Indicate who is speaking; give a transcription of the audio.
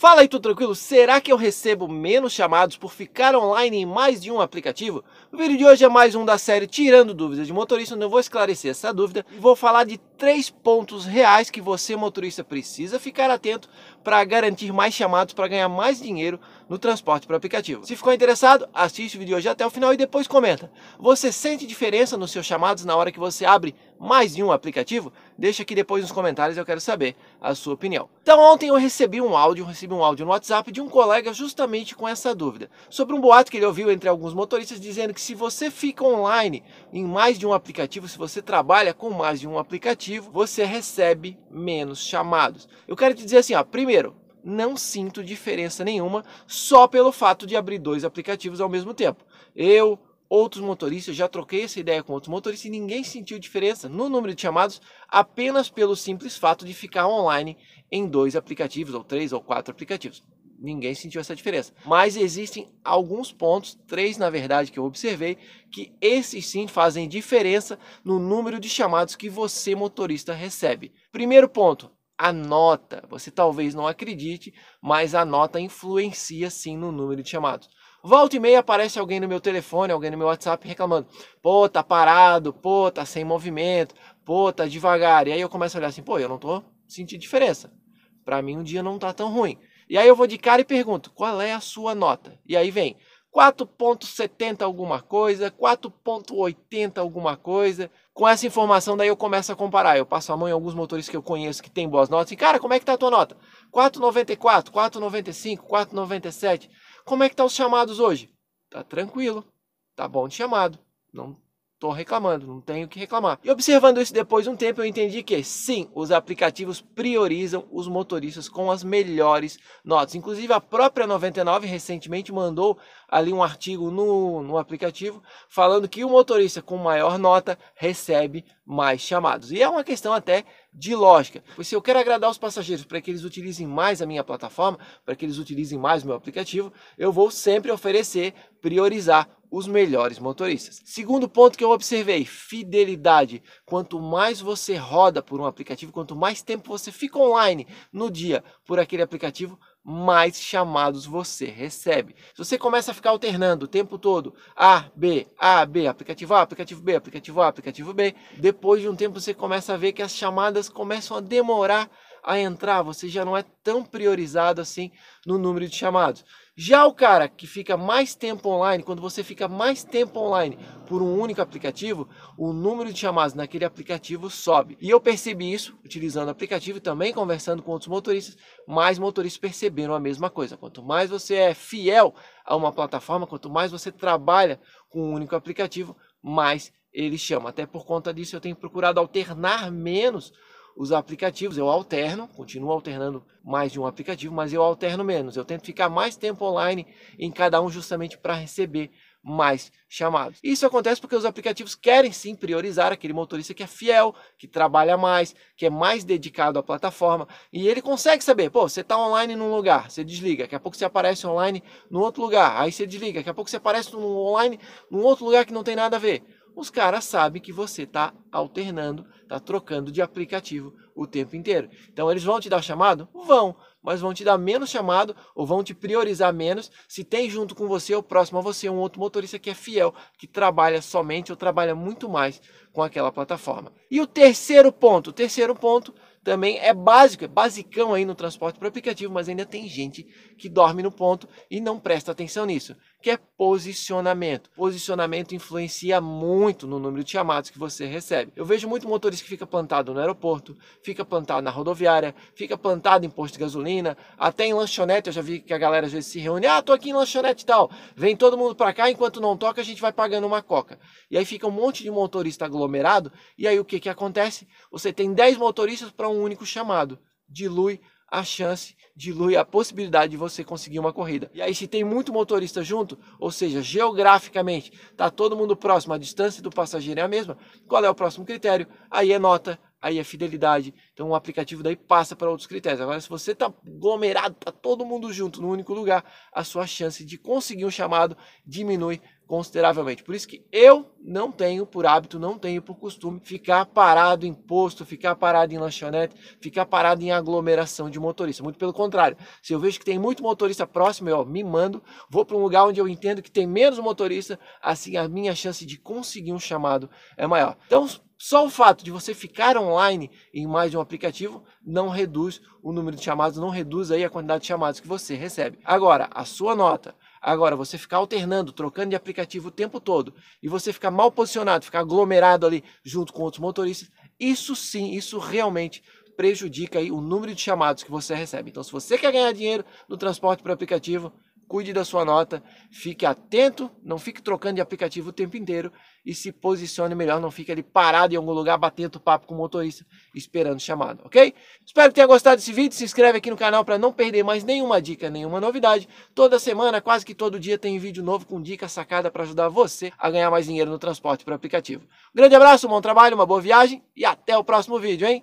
Speaker 1: Fala aí, tudo tranquilo? Será que eu recebo menos chamados por ficar online em mais de um aplicativo? O vídeo de hoje é mais um da série Tirando Dúvidas de Motorista, onde eu vou esclarecer essa dúvida e vou falar de três pontos reais que você, motorista, precisa ficar atento para garantir mais chamados para ganhar mais dinheiro no transporte por aplicativo. Se ficou interessado, assiste o vídeo hoje até o final e depois comenta. Você sente diferença nos seus chamados na hora que você abre mais de um aplicativo? Deixa aqui depois nos comentários, eu quero saber a sua opinião. Então ontem eu recebi um áudio, recebi um áudio no WhatsApp de um colega justamente com essa dúvida, sobre um boato que ele ouviu entre alguns motoristas dizendo que se você fica online em mais de um aplicativo, se você trabalha com mais de um aplicativo, negativo, você recebe menos chamados. Eu quero te dizer assim, ó, primeiro, não sinto diferença nenhuma só pelo fato de abrir dois aplicativos ao mesmo tempo. Eu, outros motoristas, já troquei essa ideia com outros motoristas e ninguém sentiu diferença no número de chamados apenas pelo simples fato de ficar online em dois aplicativos, ou três, ou quatro aplicativos ninguém sentiu essa diferença. Mas existem alguns pontos, três na verdade, que eu observei, que esses sim fazem diferença no número de chamados que você, motorista, recebe. Primeiro ponto, a nota. Você talvez não acredite, mas a nota influencia sim no número de chamados. Volta e meia aparece alguém no meu telefone, alguém no meu WhatsApp reclamando: pô, tá parado, pô, tá sem movimento, pô, tá devagar. E aí eu começo a olhar assim: pô, eu não tô sentindo diferença. Para mim, um dia não tá tão ruim. E aí eu vou de cara e pergunto: qual é a sua nota? E aí vem 4,70 alguma coisa, 4,80 alguma coisa. Com essa informação, daí eu começo a comparar. Eu passo a mão em alguns motores que eu conheço que tem boas notas. E cara, como é que tá a tua nota? 4,94, 4,95, 4,97. Como é que tá os chamados hoje? Tá tranquilo, tá bom de chamado. Não tô reclamando, não tenho o que reclamar. E observando isso depois de um tempo, eu entendi que sim, os aplicativos priorizam os motoristas com as melhores notas. Inclusive, a própria 99 recentemente mandou ali um artigo no, no aplicativo falando que o motorista com maior nota recebe mais chamados. E é uma questão até de lógica. Pois se eu quero agradar os passageiros para que eles utilizem mais a minha plataforma, para que eles utilizem mais o meu aplicativo, eu vou sempre oferecer, priorizar os melhores motoristas. Segundo ponto que eu observei, fidelidade. Quanto mais você roda por um aplicativo, quanto mais tempo você fica online no dia por aquele aplicativo, mais chamados você recebe. Se você começa a ficar alternando o tempo todo, A, B, A, B, aplicativo A, aplicativo B, aplicativo A, aplicativo B, depois de um tempo você começa a ver que as chamadas começam a demorar a entrar, você já não é tão priorizado assim no número de chamados. Já o cara que fica mais tempo online, quando você fica mais tempo online por um único aplicativo, o número de chamadas naquele aplicativo sobe. E eu percebi isso utilizando o aplicativo e também conversando com outros motoristas, mais motoristas perceberam a mesma coisa. Quanto mais você é fiel a uma plataforma, quanto mais você trabalha com um único aplicativo, mais ele chama. Até por conta disso eu tenho procurado alternar menos os aplicativos, eu alterno, continuo alternando mais de um aplicativo, mas eu alterno menos. Eu tento ficar mais tempo online em cada um justamente para receber mais chamados. Isso acontece porque os aplicativos querem sim priorizar aquele motorista que é fiel, que trabalha mais, que é mais dedicado à plataforma e ele consegue saber, pô, você está online num lugar, você desliga, daqui a pouco você aparece online num outro lugar, aí você desliga, daqui a pouco você aparece online num outro lugar que não tem nada a ver os caras sabem que você está alternando, está trocando de aplicativo o tempo inteiro. Então eles vão te dar chamado? Vão, mas vão te dar menos chamado ou vão te priorizar menos se tem junto com você ou próximo a você um outro motorista que é fiel, que trabalha somente ou trabalha muito mais com aquela plataforma. E o terceiro ponto, o terceiro ponto também é básico, é basicão aí no transporte por aplicativo, mas ainda tem gente que dorme no ponto e não presta atenção nisso, que é posicionamento. Posicionamento influencia muito no número de chamados que você recebe. Eu vejo muito motorista que fica plantado no aeroporto, fica plantado na rodoviária, fica plantado em posto de gasolina, até em lanchonete. Eu já vi que a galera às vezes se reúne: ah, tô aqui em lanchonete e tal. Vem todo mundo pra cá, enquanto não toca, a gente vai pagando uma coca. E aí fica um monte de motorista aglomerado. E aí o que, que acontece? Você tem 10 motoristas para um único chamado. Dilui a chance, dilui a possibilidade de você conseguir uma corrida. E aí, se tem muito motorista junto, ou seja, geograficamente, está todo mundo próximo, a distância do passageiro é a mesma, qual é o próximo critério? Aí é nota, aí é fidelidade. Então o aplicativo daí passa para outros critérios. Agora, se você está aglomerado, está todo mundo junto no único lugar, a sua chance de conseguir um chamado diminui consideravelmente. Por isso que eu não tenho por hábito, não tenho por costume ficar parado em posto, ficar parado em lanchonete, ficar parado em aglomeração de motorista. Muito pelo contrário, se eu vejo que tem muito motorista próximo, eu ó, me mando, vou para um lugar onde eu entendo que tem menos motorista, assim a minha chance de conseguir um chamado é maior. Então, só o fato de você ficar online em mais de um aplicativo não reduz o número de chamados, não reduz aí a quantidade de chamados que você recebe. Agora, a sua nota, agora você ficar alternando, trocando de aplicativo o tempo todo e você ficar mal posicionado, ficar aglomerado ali junto com outros motoristas, isso sim, isso realmente prejudica aí o número de chamados que você recebe. Então, se você quer ganhar dinheiro no transporte por aplicativo, cuide da sua nota, fique atento, não fique trocando de aplicativo o tempo inteiro e se posicione melhor, não fique ali parado em algum lugar batendo papo com o motorista esperando chamado, ok? Espero que tenha gostado desse vídeo, se inscreve aqui no canal para não perder mais nenhuma dica, nenhuma novidade. Toda semana, quase que todo dia tem vídeo novo com dica sacada para ajudar você a ganhar mais dinheiro no transporte por aplicativo. Um grande abraço, um bom trabalho, uma boa viagem e até o próximo vídeo, hein?